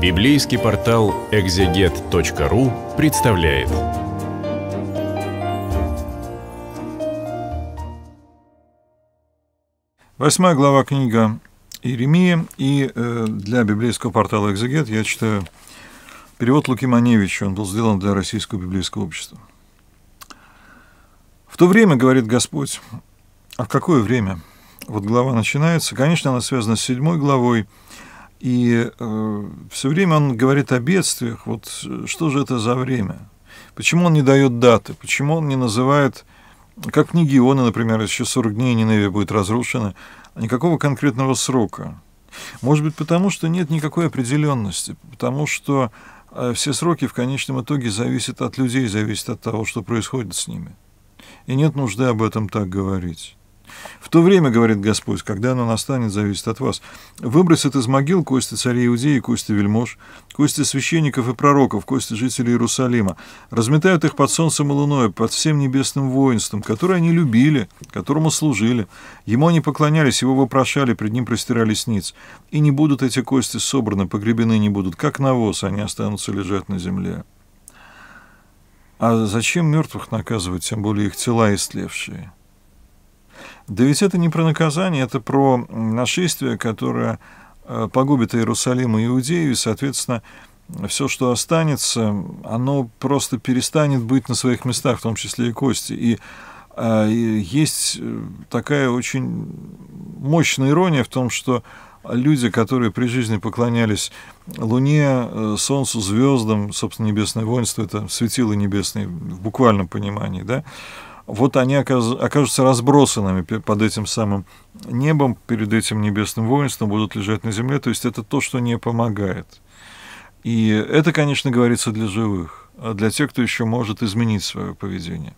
Библейский портал экзегет.ру представляет. Восьмая глава книга Иеремии и э, для библейского портала «Экзегет» я читаю перевод Луки Маневича, он был сделан для Российского библейского общества. «В то время, — говорит Господь, — а в какое время?» Вот глава начинается, конечно, она связана с седьмой главой – и э, все время он говорит о бедствиях. Вот э, что же это за время? Почему он не дает даты? Почему он не называет, как в книге Иона, например, еще 40 дней Ниневия будет разрушена, никакого конкретного срока? Может быть, потому что нет никакой определенности, потому что э, все сроки в конечном итоге зависят от людей, зависят от того, что происходит с ними. И нет нужды об этом так говорить. В то время, говорит Господь, когда оно настанет, зависит от вас. Выбросят из могил кости царей Иудеи, кости вельмож, кости священников и пророков, кости жителей Иерусалима. Разметают их под солнцем и луной, под всем небесным воинством, которое они любили, которому служили. Ему они поклонялись, его вопрошали, пред ним простирались ниц. И не будут эти кости собраны, погребены не будут, как навоз, они останутся лежать на земле. А зачем мертвых наказывать, тем более их тела истлевшие? Да ведь это не про наказание, это про нашествие, которое э, погубит Иерусалим и Иудею, и, соответственно, все, что останется, оно просто перестанет быть на своих местах, в том числе и кости. И, э, и есть э, такая очень мощная ирония в том, что люди, которые при жизни поклонялись Луне, Солнцу, звездам, собственно, небесное воинство, это светило небесные в буквальном понимании, да, вот они окажутся разбросанными под этим самым небом, перед этим небесным воинством, будут лежать на земле. То есть это то, что не помогает. И это, конечно, говорится для живых, а для тех, кто еще может изменить свое поведение.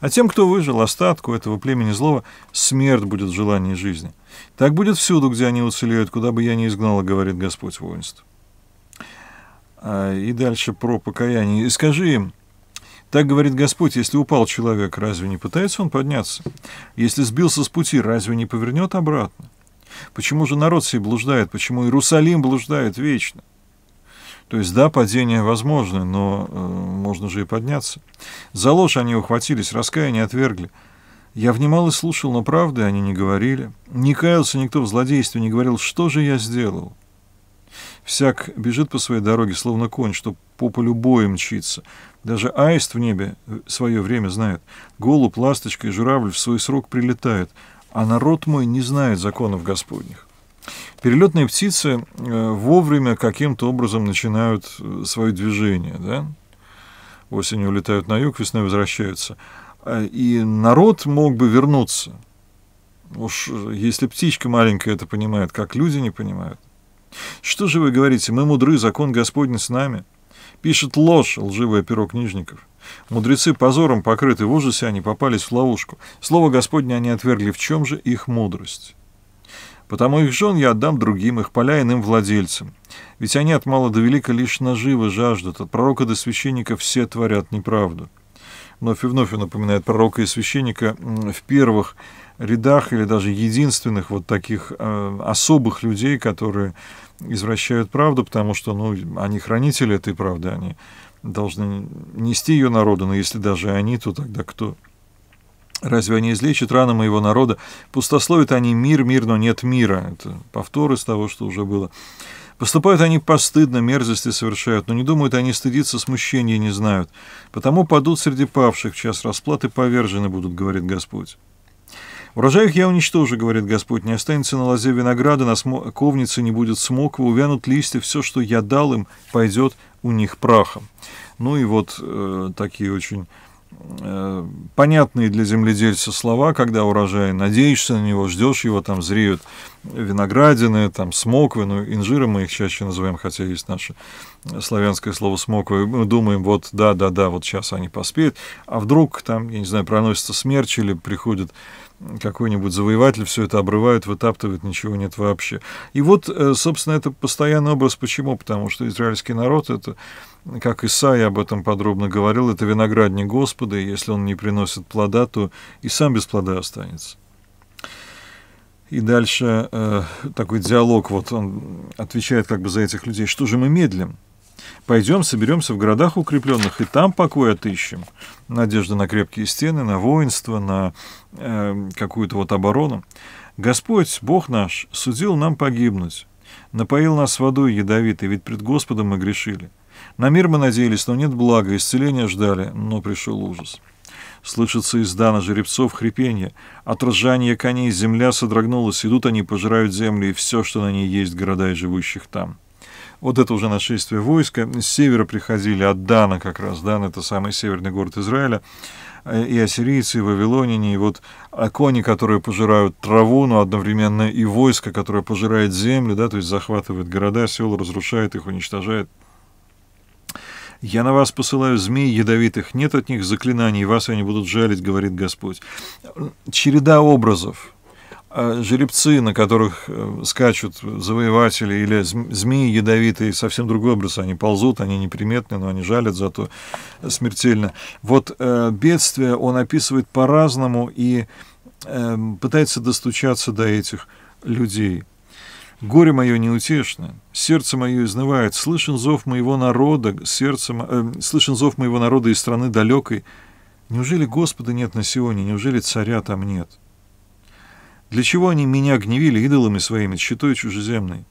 А тем, кто выжил, остатку этого племени злого, смерть будет в желании жизни. Так будет всюду, где они уцелеют, куда бы я ни изгнала, говорит Господь воинств. А, и дальше про покаяние. «И скажи им, так говорит Господь, если упал человек, разве не пытается он подняться? Если сбился с пути, разве не повернет обратно? Почему же народ сей блуждает? Почему Иерусалим блуждает вечно? То есть, да, падение возможно, но э, можно же и подняться. За ложь они ухватились, раскаяние отвергли. Я внимал и слушал, но правды они не говорили. Не каялся никто в злодействе, не говорил, что же я сделал. Всяк бежит по своей дороге, словно конь, что по полю боя мчится. Даже аист в небе э, свое время знает. Голубь, ласточка и журавль в свой срок прилетают, а народ мой не знает законов Господних. Перелетные птицы э, вовремя каким-то образом начинают э, свое движение. Да? Осенью улетают на юг, весной возвращаются. А, и народ мог бы вернуться. Уж если птичка маленькая это понимает, как люди не понимают – что же вы говорите, мы мудры, закон Господень с нами? Пишет ложь лживое перо книжников. Мудрецы позором покрыты в ужасе, они попались в ловушку. Слово Господне они отвергли, в чем же их мудрость? Потому их жен я отдам другим, их поля иным владельцам. Ведь они от мала до велика лишь наживы жаждут, от пророка до священника все творят неправду. Вновь и вновь он напоминает пророка и священника в первых рядах или даже единственных вот таких э, особых людей, которые извращают правду, потому что, ну, они хранители этой правды, они должны нести ее народу, но если даже они, то тогда кто? Разве они излечат раны моего народа? Пустословят они мир, мир, но нет мира. Это повтор из того, что уже было. Поступают они постыдно, мерзости совершают, но не думают они стыдиться, смущения не знают. Потому падут среди павших, час расплаты повержены будут, говорит Господь. Урожай их я уничтожу, говорит Господь, не останется на лозе винограда, на смоковнице не будет смоквы, увянут листья, все, что я дал им, пойдет у них прахом. Ну и вот э, такие очень э, понятные для земледельца слова, когда урожай, надеешься на него, ждешь его, там зреют виноградины, там смоквы, ну, инжиры мы их чаще называем, хотя есть наше славянское слово смоквы, мы думаем, вот, да-да-да, вот сейчас они поспеют, а вдруг там, я не знаю, проносится смерч или приходит какой-нибудь завоеватель все это обрывает, вытаптывает, ничего нет вообще. И вот, э, собственно, это постоянный образ. Почему? Потому что израильский народ — это как Исаия об этом подробно говорил, это виноградник Господа, и если он не приносит плода, то и сам без плода останется. И дальше э, такой диалог, вот он отвечает как бы за этих людей, что же мы медлим? Пойдем, соберемся в городах укрепленных и там покой отыщем. Надежда на крепкие стены, на воинство, на э, какую-то вот оборону. Господь, Бог наш, судил нам погибнуть. Напоил нас водой ядовитой, ведь пред Господом мы грешили. На мир мы надеялись, но нет блага, исцеления ждали, но пришел ужас. Слышится из дана жеребцов хрипенье. От ржания коней земля содрогнулась, идут они, пожирают земли и все, что на ней есть, города и живущих там вот это уже нашествие войска. С севера приходили от Дана как раз. Дан — это самый северный город Израиля. Э, и ассирийцы, и вавилоняне, и вот а кони, которые пожирают траву, но одновременно и войско, которое пожирает землю, да, то есть захватывает города, села, разрушает их, уничтожает. «Я на вас посылаю змей ядовитых, нет от них заклинаний, вас они будут жалить, говорит Господь». Череда образов – а жеребцы, на которых э, скачут завоеватели или змеи ядовитые, совсем другой образ. Они ползут, они неприметны, но они жалят зато смертельно. Вот э, бедствие он описывает по-разному и э, пытается достучаться до этих людей. Горе мое неутешно, сердце мое изнывает, слышен зов моего народа, сердце, э, слышен зов моего народа из страны далекой. Неужели Господа нет на Сионе, неужели царя там нет? Для чего они меня гневили идолами своими, читой чужеземной?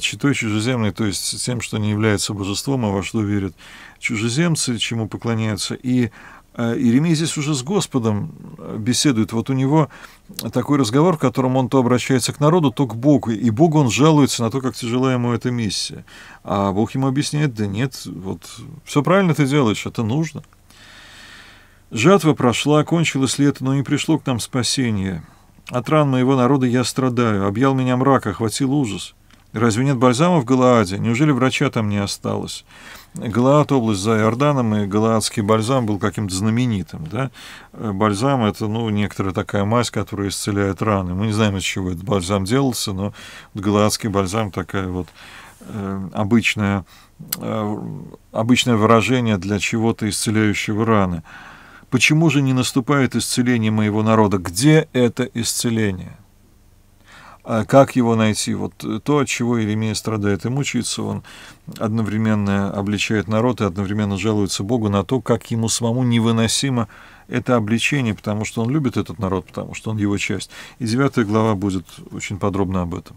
Читой а чужеземной, то есть тем, что не является божеством, а во что верят чужеземцы, чему поклоняются. И э, Иеремия здесь уже с Господом э, беседует. Вот у него такой разговор, в котором он то обращается к народу, то к Богу. И Богу он жалуется на то, как тяжела ему эта миссия. А Бог ему объясняет, да нет, вот все правильно ты делаешь, это нужно. Жатва прошла, кончилось лето, но не пришло к нам спасение. От ран моего народа я страдаю, объял меня мрак, охватил ужас. Разве нет бальзама в Галааде? Неужели врача там не осталось? Галаад – область за Иорданом, и галаадский бальзам был каким-то знаменитым. Да? Э, бальзам – это ну, некоторая такая мазь, которая исцеляет раны. Мы не знаем, из чего этот бальзам делался, но галаадский бальзам – такая вот э, обычная, э, обычное выражение для чего-то исцеляющего раны. Почему же не наступает исцеление моего народа? Где это исцеление? А как его найти? Вот то, от чего Иеремия страдает и мучается, он одновременно обличает народ и одновременно жалуется Богу на то, как ему самому невыносимо это обличение, потому что он любит этот народ, потому что он его часть. И девятая глава будет очень подробно об этом.